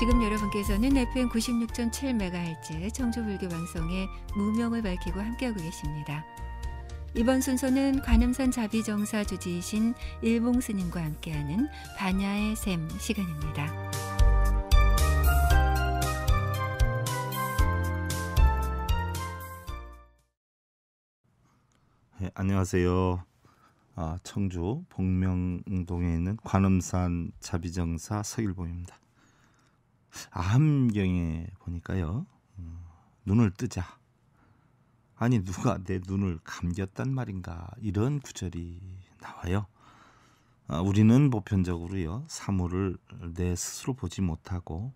지금 여러분께서는 FM 96.7MHz 청주불교 방송의 무명을 밝히고 함께하고 계십니다. 이번 순서는 관음산 자비정사 주지이신 일봉 스님과 함께하는 반야의 샘 시간입니다. 네, 안녕하세요. 아, 청주 복명동에 있는 관음산 자비정사 서일봉입니다. 암경에 보니까요. 음, 눈을 뜨자. 아니 누가 내 눈을 감겼단 말인가 이런 구절이 나와요. 아, 우리는 보편적으로요 사물을 내 스스로 보지 못하고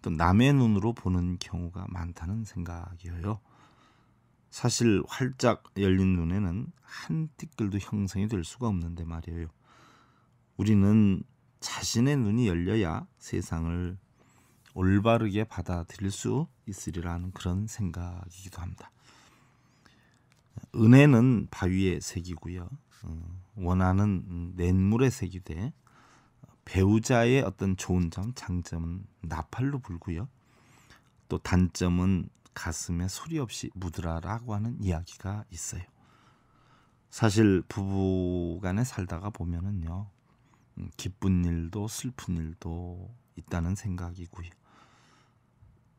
또 남의 눈으로 보는 경우가 많다는 생각이에요. 사실 활짝 열린 눈에는 한 띠끌도 형성이 될 수가 없는데 말이에요. 우리는 자신의 눈이 열려야 세상을 올바르게 받아들일 수 있으리라는 그런 생각이기도 합니다. 은혜는 바위의 색이고요. 음, 원하는 냇물의 색이 돼 배우자의 어떤 좋은 점, 장점은 나팔로 불고요. 또 단점은 가슴에 소리 없이 묻으라라고 하는 이야기가 있어요. 사실 부부간에 살다가 보면은요, 음, 기쁜 일도 슬픈 일도 있다는 생각이고요.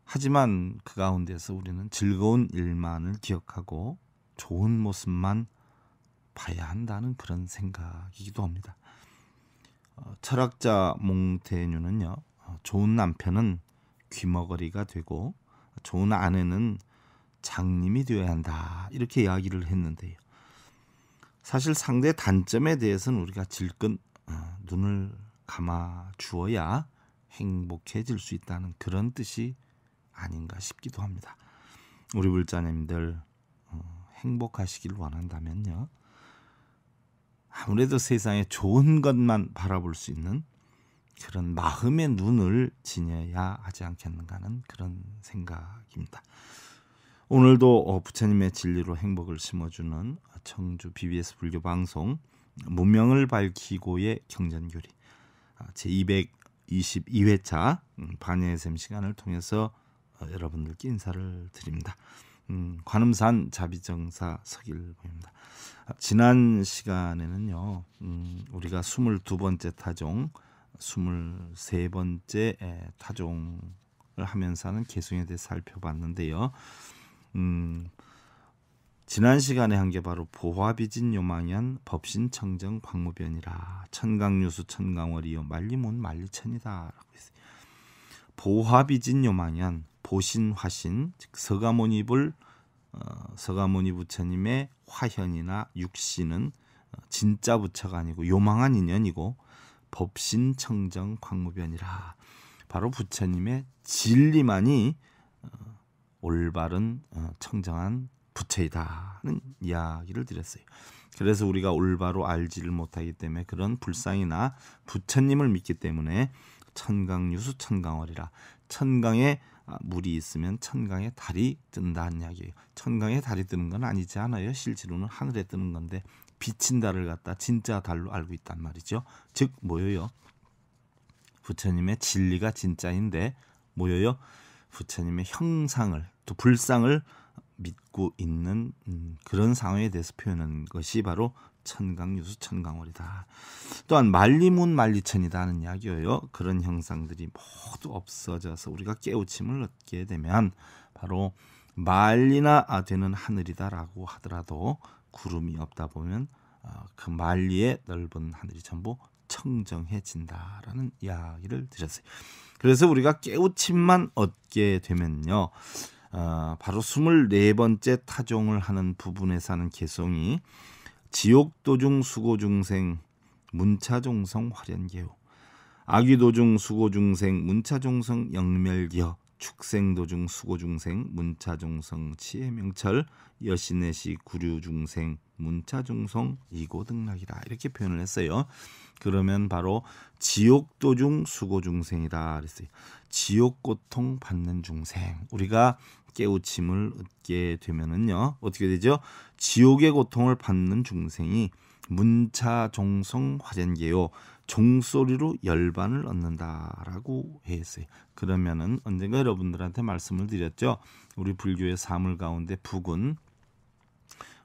하지만 그 가운데서 우리는 즐거운 일만을 기억하고 좋은 모습만 봐야 한다는 그런 생각이기도 합니다. 어, 철학자 몽테뉴는요, 어, 좋은 남편은 귀머거리가 되고 좋은 아내는 장님이 되어야 한다 이렇게 이야기를 했는데요. 사실 상대 단점에 대해서는 우리가 질끈 어, 눈을 감아 주어야 행복해질 수 있다는 그런 뜻이 아닌가 싶기도 합니다. 우리 불자님들 어, 행복하시길 원한다면요. 아무래도 세상에 좋은 것만 바라볼 수 있는 그런 마음의 눈을 지녀야 하지 않겠는가 하는 그런 생각입니다. 오늘도 어, 부처님의 진리로 행복을 심어주는 청주 BBS 불교 방송 문명을 밝히고의 경전교리 아, 제 222회차 음, 반예샘 시간을 통해서 어, 여러분들께 인사를 드립니다. 음, 관음산 자비정사 서길보입니다. 아, 지난 시간에는요, 음, 우리가 22번째 타종, 23번째 타종을 하면서 하는 개성에 대해 살펴봤는데요. 음, 지난 시간에 한 게 바로 보화비진 요망연 법신청정 광무변이라 천강유수 천강월이요 말리몬 말리천이다 라고 했어요. 보화비진 요망연 보신화신 즉 서가모니불 어, 서가모니 부처님의 화현이나 육신은 어, 진짜 부처가 아니고 요망한 인연이고 법신청정 광무변이라 바로 부처님의 진리만이 어, 올바른 어, 청정한 부처이다는 이야기를 드렸어요. 그래서 우리가 올바로 알지를 못하기 때문에 그런 불상이나 부처님을 믿기 때문에 천강유수 천강월이라 천강에 아, 물이 있으면 천강에 달이 뜬다는 이야기예요. 천강에 달이 뜨는 건 아니지 않아요. 실제로는 하늘에 뜨는 건데 비친 달을 갖다 진짜 달로 알고 있단 말이죠. 즉 뭐예요? 부처님의 진리가 진짜인데 뭐예요? 부처님의 형상을 또 불상을 믿고 있는 음, 그런 상황에 대해서 표현한 것이 바로 천강유수 천강월이다. 또한 말리문 말리천이다 하는 이야기예요. 그런 형상들이 모두 없어져서 우리가 깨우침을 얻게 되면 바로 말리나 아, 되는 하늘이다라고 하더라도 구름이 없다 보면 아, 그 말리의 넓은 하늘이 전부 청정해진다라는 이야기를 드렸어요. 그래서 우리가 깨우침만 얻게 되면요. 어, 바로 24번째 타종을 하는 부분에 사는 개성이 지옥도중 수고중생 문차종성 화련계요 아귀도중 수고중생 문차종성 영멸기어 축생도중 수고중생 문차종성 치해명철 여신의시 구류중생 문차종성 이고등락이다 이렇게 표현을 했어요. 그러면 바로 지옥도중 수고중생이다 그랬어요. 지옥 고통 받는 중생. 우리가 깨우침을 얻게 되면은요 어떻게 되죠? 지옥의 고통을 받는 중생이 문차종성 화전계요 종소리로 열반을 얻는다라고 했어요. 그러면은 언젠가 여러분들한테 말씀을 드렸죠. 우리 불교의 사물 가운데 북은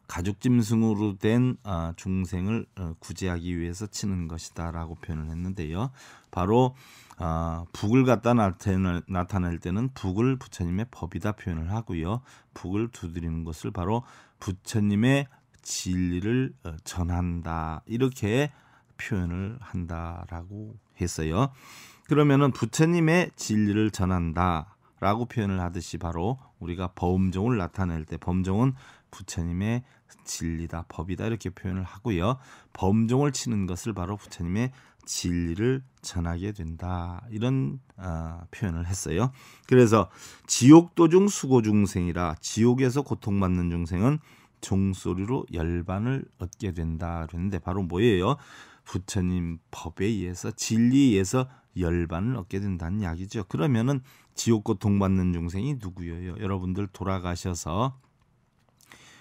가죽짐승으로 된 아, 중생을 어, 구제하기 위해서 치는 것이다라고 표현을 했는데요. 바로 아, 북을 갖다 나타낼, 나타낼 때는 북을 부처님의 법이다 표현을 하고요. 북을 두드리는 것을 바로 부처님의 진리를 어, 전한다 이렇게 표현을 한다라고 했어요. 그러면은 부처님의 진리를 전한다라고 표현을 하듯이 바로 우리가 범종을 나타낼 때 범종은 부처님의 진리다, 법이다 이렇게 표현을 하고요. 범종을 치는 것을 바로 부처님의 진리를 전하게 된다 이런 어, 표현을 했어요. 그래서 지옥도중 수고중생이라 지옥에서 고통받는 중생은 종소리로 열반을 얻게 된다 그랬는데 바로 뭐예요? 부처님 법에 의해서 진리에 의해서 열반을 얻게 된다는 이야기죠. 그러면은 지옥 고통받는 중생이 누구예요? 여러분들 돌아가셔서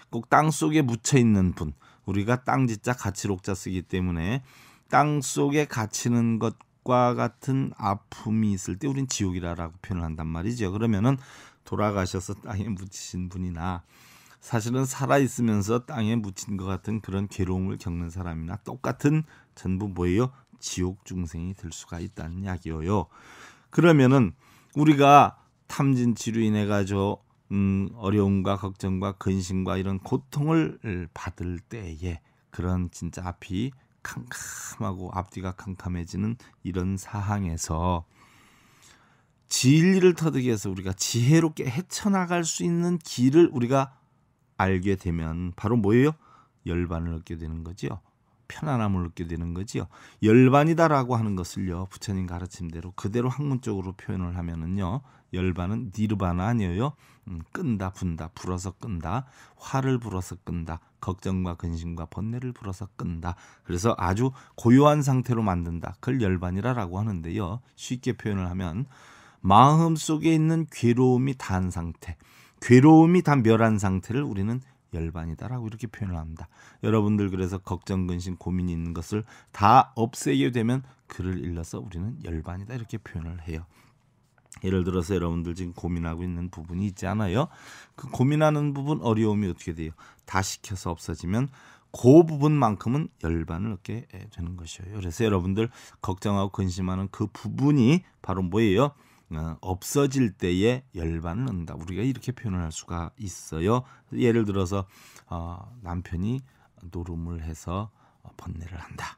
꼭땅 속에 묻혀 있는 분. 우리가 땅지자 가치록자 쓰기 때문에 땅 속에 갇히는 것과 같은 아픔이 있을 때 우린 지옥이라라고 표현을 한단 말이죠. 그러면은 돌아가셔서 땅에 묻히신 분이나 사실은 살아 있으면서 땅에 묻힌 것 같은 그런 괴로움을 겪는 사람이나 똑같은 전부 뭐예요? 지옥 중생이 될 수가 있다는 이야기예요. 그러면은 우리가 탐진 치료 인해 가지고 음, 어려움과 걱정과 근심과 이런 고통을 받을 때에 그런 진짜 앞이 캄캄하고 앞뒤가 캄캄해지는 이런 상황에서 진리를 터득해 서 우리가 지혜롭게 헤쳐나갈 수 있는 길을 우리가 알게 되면 바로 뭐예요? 열반을 얻게 되는 거지요. 편안함을 얻게 되는 거지요. 열반이다라고 하는 것을요. 부처님 가르침대로 그대로 학문적으로 표현을 하면은요. 열반은 니르바나 아니에요. 음, 끈다 분다 불어서 끈다 화를 불어서 끈다 걱정과 근심과 번뇌를 불어서 끈다 그래서 아주 고요한 상태로 만든다 그걸 열반이라라고 하는데요 쉽게 표현을 하면 마음 속에 있는 괴로움이 단 상태 괴로움이 단 멸한 상태를 우리는 열반이다라고 이렇게 표현을 합니다. 여러분들 그래서 걱정, 근심, 고민이 있는 것을 다 없애게 되면 그를 일러서 우리는 열반이다 이렇게 표현을 해요. 예를 들어서 여러분들 지금 고민하고 있는 부분이 있지 않아요? 그 고민하는 부분 어려움이 어떻게 돼요? 다 시켜서 없어지면 그 부분만큼은 열반을 얻게 되는 것이에요. 그래서 여러분들 걱정하고 근심하는 그 부분이 바로 뭐예요? 어, 없어질 때에 열반을 얻는다. 우리가 이렇게 표현을 할 수가 있어요. 예를 들어서 어, 남편이 노름을 해서 번뇌를 한다.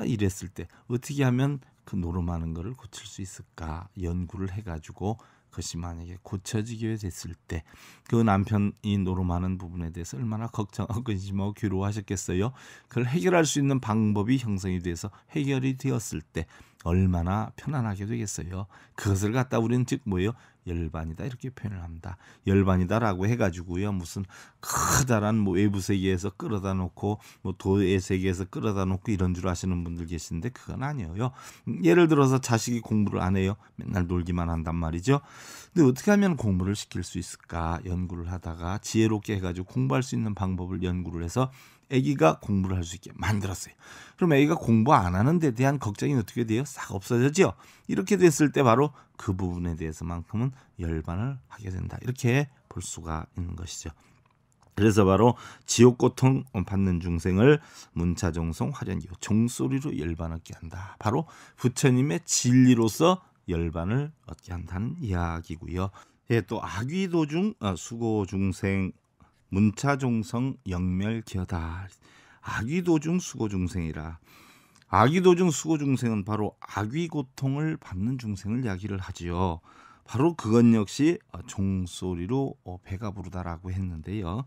이랬을 때 어떻게 하면 그 노름하는 것을 고칠 수 있을까 연구를 해가지고 그것이 만약에 고쳐지게 됐을 때 그 남편이 노름하는 부분에 대해서 얼마나 걱정하고 어, 근심하고 괴로워하셨겠어요. 그걸 해결할 수 있는 방법이 형성이 돼서 해결이 되었을 때 얼마나 편안하게 되겠어요. 그것을 갖다 우리는 즉 뭐예요? 열반이다 이렇게 표현을 합니다. 열반이다라고 해가지고요 무슨 커다란 뭐 외부 세계에서 끌어다 놓고 뭐 도의 세계에서 끌어다 놓고 이런 줄 아시는 분들 계신데 그건 아니에요. 예를 들어서 자식이 공부를 안 해요. 맨날 놀기만 한단 말이죠. 근데 어떻게 하면 공부를 시킬 수 있을까 연구를 하다가 지혜롭게 해가지고 공부할 수 있는 방법을 연구를 해서 아기가 공부를 할 수 있게 만들었어요. 그럼 아기가 공부 안 하는 데 대한 걱정이 어떻게 돼요? 싹없어졌죠 이렇게 됐을 때 바로 그 부분에 대해서만큼은 열반을 하게 된다. 이렇게 볼 수가 있는 것이죠. 그래서 바로 지옥 고통 받는 중생을 문차종성 화련기요 종소리로 열반 얻게 한다. 바로 부처님의 진리로서 열반을 얻게 한다는 이야기고요. 예, 또 악귀 도중 아, 수고 중생 문차종성 영멸기어다. 아귀 도중 수고 중생이라. 아귀 도중 수고 중생은 바로 아귀 고통을 받는 중생을 이야기를 하지요. 바로 그건 역시 종소리로 어, 배가 부르다라고 했는데요.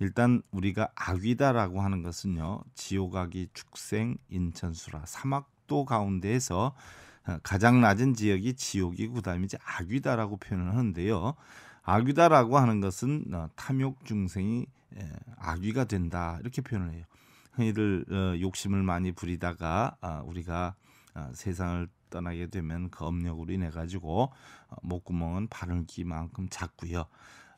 일단 우리가 아귀다라고 하는 것은요. 지옥아이 축생 인천수라 사막도 가운데에서 어, 가장 낮은 지역이 지옥이고 그다음에 이제 아귀다라고 표현을 하는데요. 악귀다라고 하는 것은 어, 탐욕 중생이 에, 예, 악귀가 된다 이렇게 표현을 해요. 흔히들 어, 욕심을 많이 부리다가 아, 우리가 아, 세상을 떠나게 되면 그 업력으로 인해 가지고 어, 목구멍은 바늘기만큼 작고요.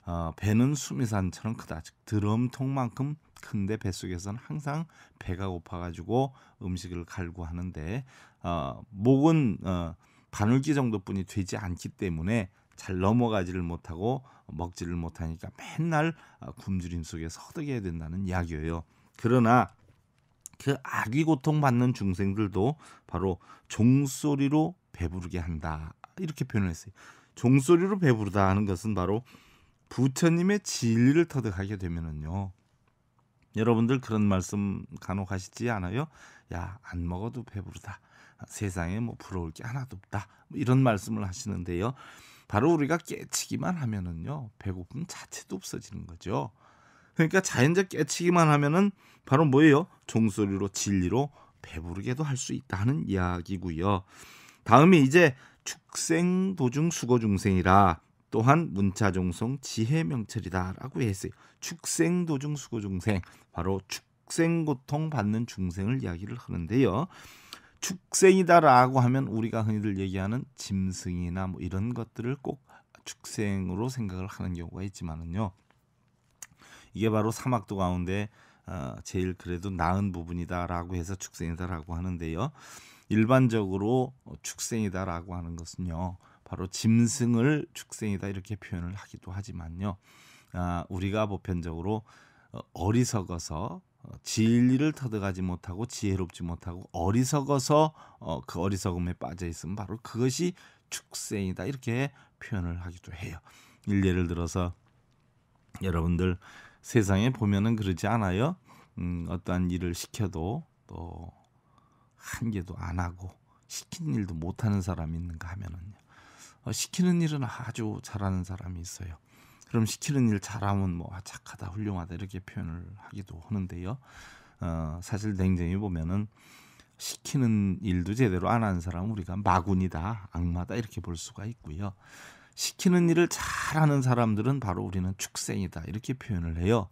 어, 배는 수미산처럼 크다. 즉 드럼통만큼 큰데 뱃속에서는 항상 배가 고파가지고 음식을 갈고 하는데 어, 목은 어, 바늘기 정도뿐이 되지 않기 때문에 잘 넘어가지를 못하고 먹지를 못하니까 맨날 어, 굶주림 속에 서덕여야 된다는 이야기예요. 그러나 그 아귀 고통 받는 중생들도 바로 종소리로 배부르게 한다 이렇게 표현을 했어요. 종소리로 배부르다 하는 것은 바로 부처님의 진리를 터득하게 되면은요. 여러분들 그런 말씀 간혹 하시지 않아요? 야, 안 먹어도 배부르다. 세상에 뭐 부러울 게 하나도 없다. 뭐 이런 말씀을 하시는데요. 바로 우리가 깨치기만 하면은요 배고픔 자체도 없어지는 거죠. 그러니까 자연적 깨치기만 하면은 바로 뭐예요? 종소리로 진리로 배부르게도 할 수 있다는 이야기고요. 다음이 이제 축생 도중 수거 중생이라 또한 문자종송 지혜명철이다라고 했어요. 축생 도중 수거 중생 바로 축생 고통 받는 중생을 이야기를 하는데요. 축생이다라고 하면 우리가 흔히들 얘기하는 짐승이나 뭐 이런 것들을 꼭 축생으로 생각을 하는 경우가 있지만은요. 이게 바로 사막도 가운데 어, 제일 그래도 나은 부분이다라고 해서 축생이다라고 하는데요. 일반적으로 축생이다라고 하는 것은요. 바로 짐승을 축생이다 이렇게 표현을 하기도 하지만요. 아, 우리가 보편적으로 어, 어리석어서 어, 진리를 터득하지 못하고 지혜롭지 못하고 어리석어서 어, 그 어리석음에 빠져 있으면 바로 그것이 축생이다 이렇게 표현을 하기도 해요. 예를 들어서 여러분들 세상에 보면은 그러지 않아요. 음, 어떠한 일을 시켜도 또 한 개도 안 하고 시킨 일도 못 하는 사람이 있는가 하면은요. 어, 시키는 일은 아주 잘하는 사람이 있어요. 그럼 시키는 일 잘하면 뭐 착하다 훌륭하다 이렇게 표현을 하기도 하는데요. 어, 사실 냉정히 보면은 시키는 일도 제대로 안 하는 사람 우리가 마군이다 악마다 이렇게 볼 수가 있고요. 시키는 일을 잘하는 사람들은 바로 우리는 축생이다 이렇게 표현을 해요.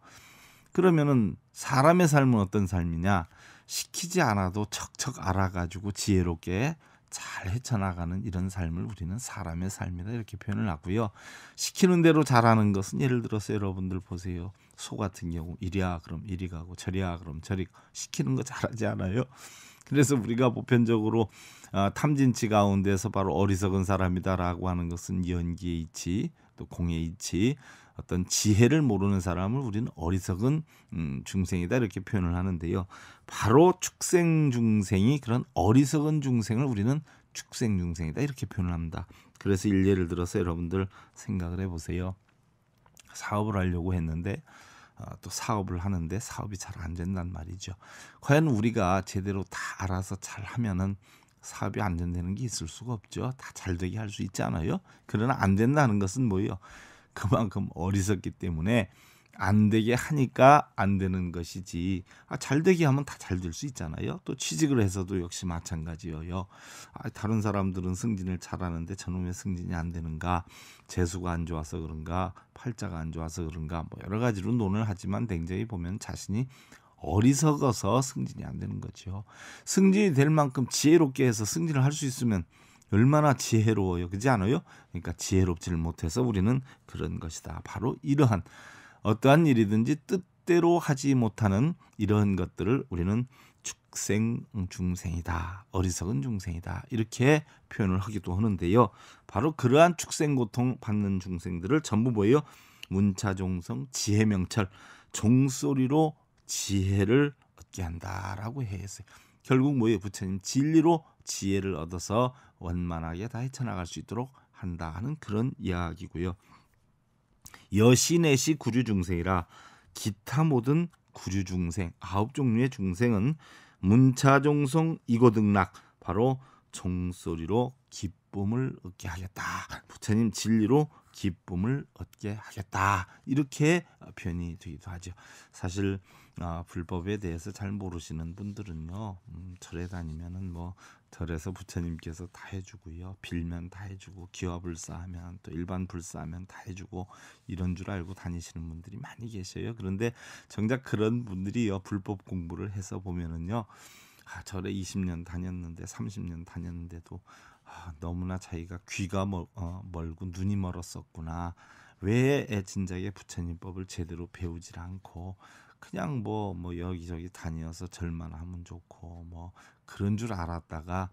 그러면은 사람의 삶은 어떤 삶이냐? 시키지 않아도 척척 알아가지고 지혜롭게 잘 헤쳐나가는 이런 삶을 우리는 사람의 삶이다 이렇게 표현을 하고요. 시키는 대로 잘하는 것은 예를 들어서 여러분들 보세요. 소 같은 경우 이리야 그럼 이리 가고 저리야 그럼 저리 시키는 거 잘하지 않아요. 그래서 우리가 보편적으로 어, 탐진치 가운데서 바로 어리석은 사람이다라고 하는 것은 연기의 이치 또 공의 이치 어떤 지혜를 모르는 사람을 우리는 어리석은 음, 중생이다 이렇게 표현을 하는데요. 바로 축생 중생이 그런 어리석은 중생을 우리는 축생 중생이다 이렇게 표현을 합니다. 그래서 일례를 들어서 여러분들 생각을 해보세요. 사업을 하려고 했는데 어, 또 사업을 하는데 사업이 잘 안 된단 말이죠. 과연 우리가 제대로 다 알아서 잘 하면은 사업이 안 된다는 게 있을 수가 없죠. 다 잘 되게 할 수 있잖아요. 그러나 안 된다는 것은 뭐예요? 그만큼 어리석기 때문에 안 되게 하니까 안 되는 것이지. 아, 잘 되게 하면 다 잘 될 수 있잖아요. 또 취직을 해서도 역시 마찬가지예요. 아, 다른 사람들은 승진을 잘하는데 저놈의 승진이 안 되는가? 재수가 안 좋아서 그런가? 팔자가 안 좋아서 그런가? 뭐 여러 가지로 논을 하지만 굉장히 보면 자신이 어리석어서 승진이 안 되는 거죠. 승진이 될 만큼 지혜롭게 해서 승진을 할 수 있으면 얼마나 지혜로워요. 그지 않아요? 그러니까 지혜롭지를 못해서 우리는 그런 것이다. 바로 이러한 어떠한 일이든지 뜻대로 하지 못하는 이런 것들을 우리는 축생 중생이다. 어리석은 중생이다. 이렇게 표현을 하기도 하는데요. 바로 그러한 축생 고통 받는 중생들을 전부 뭐예요? 문차종성 지혜명철 종소리로 지혜를 얻게 한다라고 해서 결국 뭐예요? 부처님 진리로 지혜를 얻어서 원만하게 다 헤쳐나갈 수 있도록 한다 하는 그런 이야기고요. 여신의시 구류중생이라 기타 모든 구류중생 아홉 종류의 중생은 문차종성 이고등락 바로 종소리로 기쁨을 얻게 하겠다. 부처님 진리로 기쁨을 얻게 하겠다. 이렇게 표현이 되기도 하죠. 사실 아, 불법에 대해서 잘 모르시는 분들은요, 음, 절에 다니면은 뭐 절에서 부처님께서 다 해주고요, 빌면 다 해주고 기와불사하면 또 일반 불사하면 다 해주고 이런 줄 알고 다니시는 분들이 많이 계셔요. 그런데 정작 그런 분들이요 불법 공부를 해서 보면은요, 아, 절에 20년 다녔는데 30년 다녔는데도 아, 너무나 자기가 귀가 멀, 어, 멀고 눈이 멀었었구나. 왜 진작에 부처님 법을 제대로 배우질 않고 그냥 뭐뭐 뭐 여기저기 다녀서 절만 하면 좋고 뭐 그런 줄 알았다가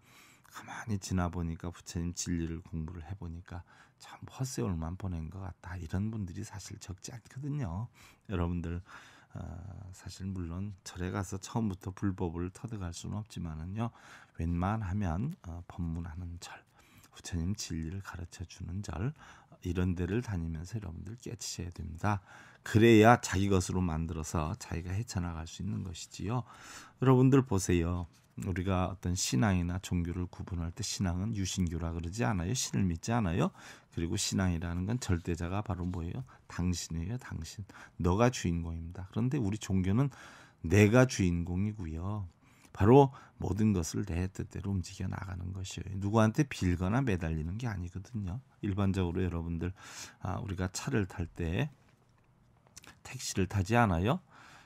가만히 지나 보니까 부처님 진리를 공부를 해 보니까 참허세 올만 보낸 것 같다 이런 분들이 사실 적지 않거든요. 여러분들 어, 사실 물론 절에 가서 처음부터 불법을 터득할 수는 없지만은요 웬만하면 어, 법문하는 절 부처님 진리를 가르쳐 주는 절 이런 데를 다니면서 여러분들 깨치셔야 됩니다. 그래야 자기 것으로 만들어서 자기가 헤쳐나갈 수 있는 것이지요. 여러분들 보세요. 우리가 어떤 신앙이나 종교를 구분할 때 신앙은 유신교라 그러지 않아요. 신을 믿지 않아요. 그리고 신앙이라는 건 절대자가 바로 뭐예요? 당신이에요. 당신. 너가 주인공입니다. 그런데 우리 종교는 내가 주인공이고요. 바로 모든 것을 내 뜻대로 움직여 나가는 것이에요. 누구한테 빌거나 매달리는 게 아니거든요. 일반적으로 여러분들 아, 우리가 차를 탈 때 택시를 타지 않아요.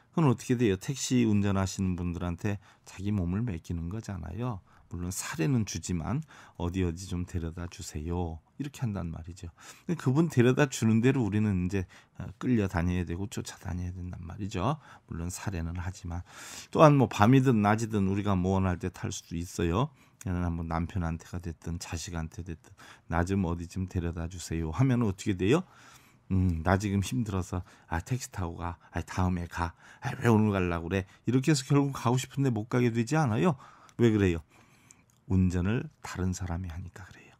그건 어떻게 돼요? 택시 운전하시는 분들한테 자기 몸을 맡기는 거잖아요. 물론 사례는 주지만 어디 어디 좀 데려다 주세요. 이렇게 한단 말이죠. 근데 그분 데려다 주는 대로 우리는 이제 어, 끌려 다녀야 되고 쫓아다녀야 된단 말이죠. 물론 사례는 하지만 또한 뭐 밤이든 낮이든 우리가 모원할 때 탈 수도 있어요. 그냥 한번 뭐 남편한테가 됐든 자식한테 됐든 낮좀 어디 좀 데려다 주세요. 하면 어떻게 돼요? 음, 나 지금 힘들어서 아 택시 타고 가, 아 다음에 가, 아왜 오늘 갈라 그래? 이렇게 해서 결국 가고 싶은데 못 가게 되지 않아요? 왜 그래요? 운전을 다른 사람이 하니까 그래요.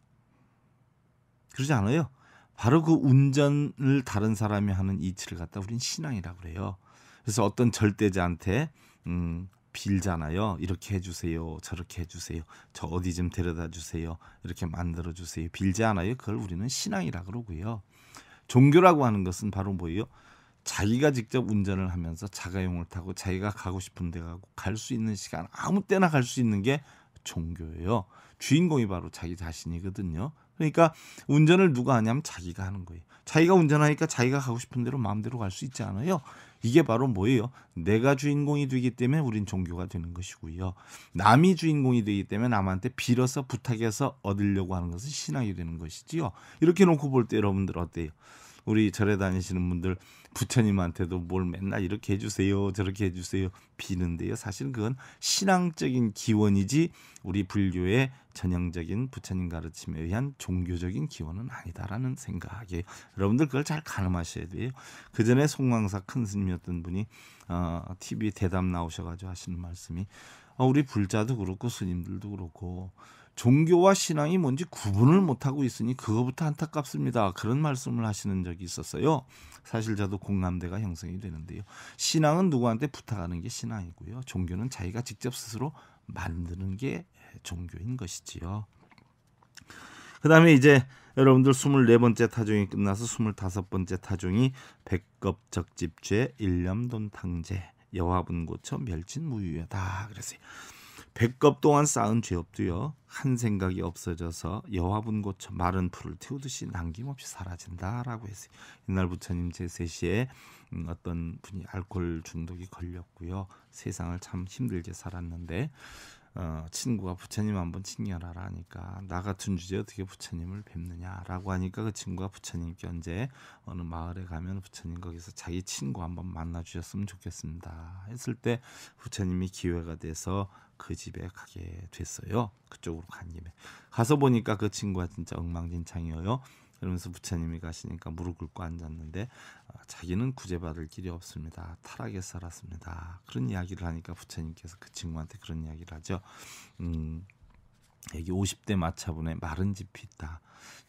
그러지 않아요? 바로 그 운전을 다른 사람이 하는 이치를 갖다 우린 신앙이라고 그래요. 그래서 어떤 절대자한테 음, 빌잖아요. 이렇게 해주세요. 저렇게 해주세요. 저 어디 좀 데려다 주세요. 이렇게 만들어 주세요. 빌지 않아요. 그걸 우리는 신앙이라 그러고요. 종교라고 하는 것은 바로 뭐예요? 자기가 직접 운전을 하면서 자가용을 타고 자기가 가고 싶은 데 가고 갈 수 있는 시간 아무 때나 갈 수 있는 게 종교예요. 주인공이 바로 자기 자신이거든요. 그러니까 운전을 누가 하냐면 자기가 하는 거예요. 자기가 운전하니까 자기가 가고 싶은 대로 마음대로 갈 수 있지 않아요? 이게 바로 뭐예요? 내가 주인공이 되기 때문에 우린 종교가 되는 것이고요. 남이 주인공이 되기 때문에 남한테 빌어서 부탁해서 얻으려고 하는 것은 신앙이 되는 것이지요. 이렇게 놓고 볼 때 여러분들 어때요? 우리 절에 다니시는 분들 부처님한테도 뭘 맨날 이렇게 해주세요 저렇게 해주세요 비는데요. 사실 그건 신앙적인 기원이지 우리 불교의 전형적인 부처님 가르침에 의한 종교적인 기원은 아니다라는 생각에 여러분들 그걸 잘 가늠하셔야 돼요. 그 전에 송광사 큰 스님이었던 분이 어, TV 대담 나오셔가지고 하시는 말씀이 어, 우리 불자도 그렇고 스님들도 그렇고 종교와 신앙이 뭔지 구분을 못하고 있으니 그거부터 안타깝습니다. 그런 말씀을 하시는 적이 있었어요. 사실 저도 공감대가 형성이 되는데요. 신앙은 누구한테 부탁하는 게 신앙이고요. 종교는 자기가 직접 스스로 만드는 게 종교인 것이지요. 그 다음에 이제 여러분들 24번째 타종이 끝나서 25번째 타종이 백겁적집죄, 일념돈탕제, 여화분고처, 멸진무유여다 그랬어요. 백겁 동안 쌓은 죄업도요 한 생각이 없어져서 여화분 고쳐 마른 풀을 태우듯이 남김없이 사라진다라고 했어요. 옛날 부처님 제세시에 음, 어떤 분이 알코올 중독이 걸렸고요 세상을 참 힘들게 살았는데 어, 친구가 부처님 한번 친견하라 하니까 나 같은 주제 어떻게 부처님을 뵙느냐라고 하니까 그 친구가 부처님께 언제 어느 마을에 가면 부처님 거기서 자기 친구 한번 만나 주셨으면 좋겠습니다 했을 때 부처님이 기회가 돼서 그 집에 가게 됐어요. 그쪽으로 간 김에 가서 보니까 그 친구가 진짜 엉망진창이에요 그러면서 부처님이 가시니까 무릎 꿇고 앉았는데 아, 자기는 구제받을 길이 없습니다. 타락에 살았습니다. 그런 이야기를 하니까 부처님께서 그 친구한테 그런 이야기를 하죠. 음, 여기 50대 마차분의 마른 잎이 있다.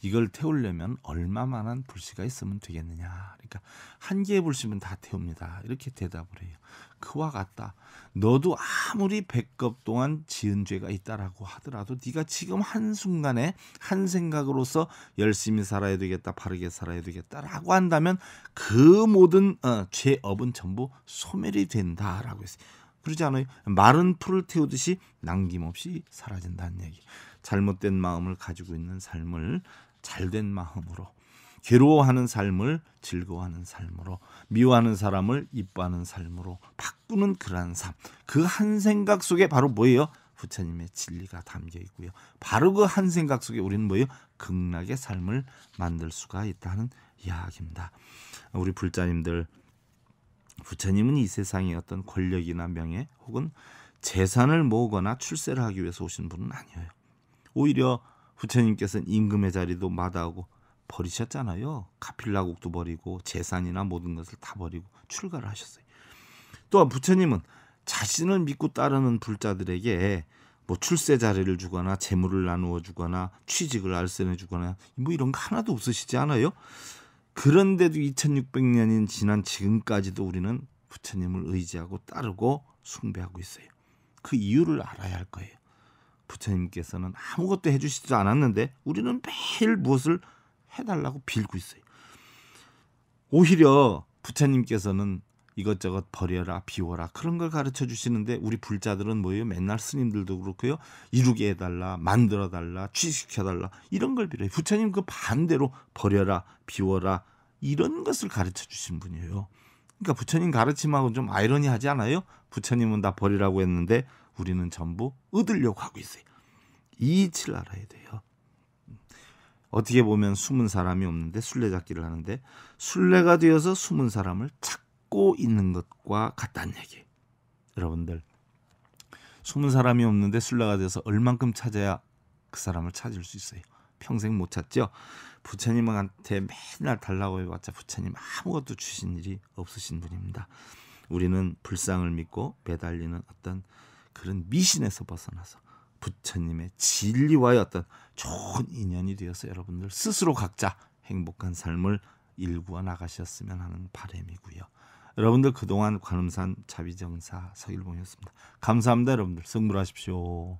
이걸 태우려면 얼마만한 불씨가 있으면 되겠느냐. 그러니까 한 개의 불씨면 다 태웁니다. 이렇게 대답을 해요. 그와 같다. 너도 아무리 백겁 동안 지은 죄가 있다라고 하더라도 네가 지금 한순간에 한 생각으로서 열심히 살아야 되겠다. 바르게 살아야 되겠다라고 한다면 그 모든 어, 죄업은 전부 소멸이 된다라고 했어요. 그러지 않아요. 마른 풀을 태우듯이 남김없이 사라진다는 얘기. 잘못된 마음을 가지고 있는 삶을 잘된 마음으로 괴로워하는 삶을 즐거워하는 삶으로 미워하는 사람을 이뻐하는 삶으로 바꾸는 그러한 삶. 그 한 생각 속에 바로 뭐예요? 부처님의 진리가 담겨 있고요. 바로 그 한 생각 속에 우리는 뭐예요? 극락의 삶을 만들 수가 있다는 이야기입니다. 우리 불자님들 부처님은 이 세상의 어떤 권력이나 명예 혹은 재산을 모으거나 출세를 하기 위해서 오신 분은 아니에요. 오히려 부처님께서는 임금의 자리도 마다하고 버리셨잖아요. 가필라국도 버리고 재산이나 모든 것을 다 버리고 출가를 하셨어요. 또한 부처님은 자신을 믿고 따르는 불자들에게 뭐 출세 자리를 주거나 재물을 나누어 주거나 취직을 알선해 주거나 뭐 이런 거 하나도 없으시지 않아요? 그런데도 2600년인 지난 지금까지도 우리는 부처님을 의지하고 따르고 숭배하고 있어요. 그 이유를 알아야 할 거예요. 부처님께서는 아무것도 해주시지 않았는데 우리는 매일 무엇을 해달라고 빌고 있어요. 오히려 부처님께서는 이것저것 버려라 비워라 그런 걸 가르쳐 주시는데 우리 불자들은 뭐예요 맨날 스님들도 그렇고요 이루게 해달라 만들어 달라 취식해 달라 이런 걸 빌어요 부처님 그 반대로 버려라 비워라 이런 것을 가르쳐 주신 분이에요 그러니까 부처님 가르침하고 좀 아이러니하지 않아요 부처님은 다 버리라고 했는데 우리는 전부 얻으려고 하고 있어요 이치를 알아야 돼요 어떻게 보면 숨은 사람이 없는데 술래잡기를 하는데 술래가 되어서 숨은 사람을 찾고 있는 것과 같다는 얘기. 여러분들 숨은 사람이 없는데 술래가 되어서 얼만큼 찾아야 그 사람을 찾을 수 있어요. 평생 못 찾죠. 부처님한테 맨날 달라고 해봤자 부처님 아무것도 주신 일이 없으신 분입니다. 우리는 불상을 믿고 매달리는 어떤 그런 미신에서 벗어나서 부처님의 진리와의 어떤 좋은 인연이 되어서 여러분들 스스로 각자 행복한 삶을 일구어 나가셨으면 하는 바람이고요. 여러분들 그동안 관음산 자비정사 서일봉이었습니다. 감사합니다. 여러분들 승부하십시오.